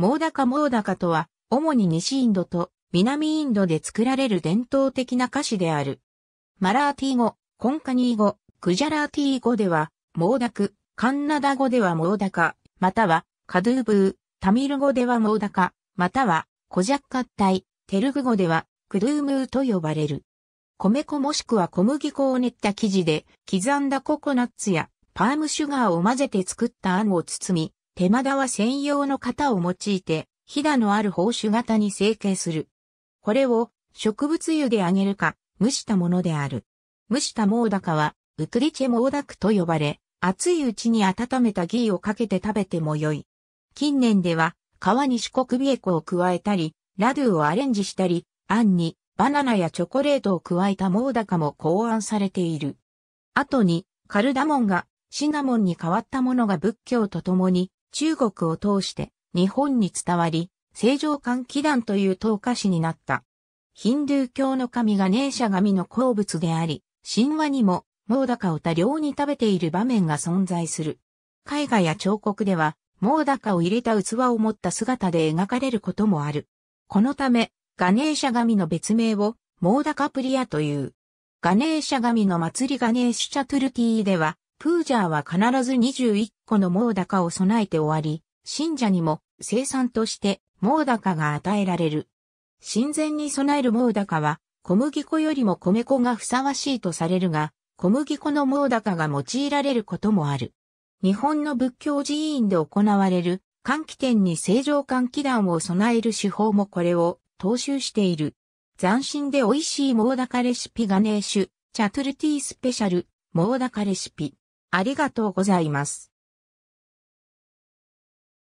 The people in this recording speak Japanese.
モーダカモーダカとは、主に西インドと南インドで作られる伝統的な菓子である。マラーティー語、コンカニー語、クジャラーティー語では、モーダク、カンナダ語ではモーダカ、または、カドゥーブー、タミル語ではモーダカ、または、コジャッカッタイ、テルグ語では、クドゥームーと呼ばれる。米粉もしくは小麦粉を練った生地で、刻んだココナッツや、パームシュガーを混ぜて作ったあんを包み、手間田は専用の型を用いて、ひだのある宝珠型に成形する。これを植物油で揚げるか、蒸したものである。蒸した猛高は、ウクリチェ猛高と呼ばれ、熱いうちに温めたギーをかけて食べても良い。近年では、皮に四国ビエコを加えたり、ラドゥをアレンジしたり、あんにバナナやチョコレートを加えた猛高も考案されている。後に、カルダモンがシナモンに変わったものが仏教とともに中国を通して日本に伝わり、正常館祈団という投下師になった。ヒンドゥー教の神がネーシャ神の好物であり、神話にも、モーダカを多量に食べている場面が存在する。絵画や彫刻では、モーダカを入れた器を持った姿で描かれることもある。このため、ガネーシャ神の別名を、モーダカプリアという。ガネーシャ神の祭りガネーシュチャトゥルティーでは、プージャーは必ず21個のダ高を備えて終わり、信者にも生産としてダ高が与えられる。神前に備えるダ高は、小麦粉よりも米粉がふさわしいとされるが、小麦粉のダ高が用いられることもある。日本の仏教寺院で行われる、換気店に正常換気団を備える手法もこれを踏襲している。斬新で美味しいダ高レシピガネーシュ、チャトゥルティースペシャル、ダ高レシピ。ありがとうございます。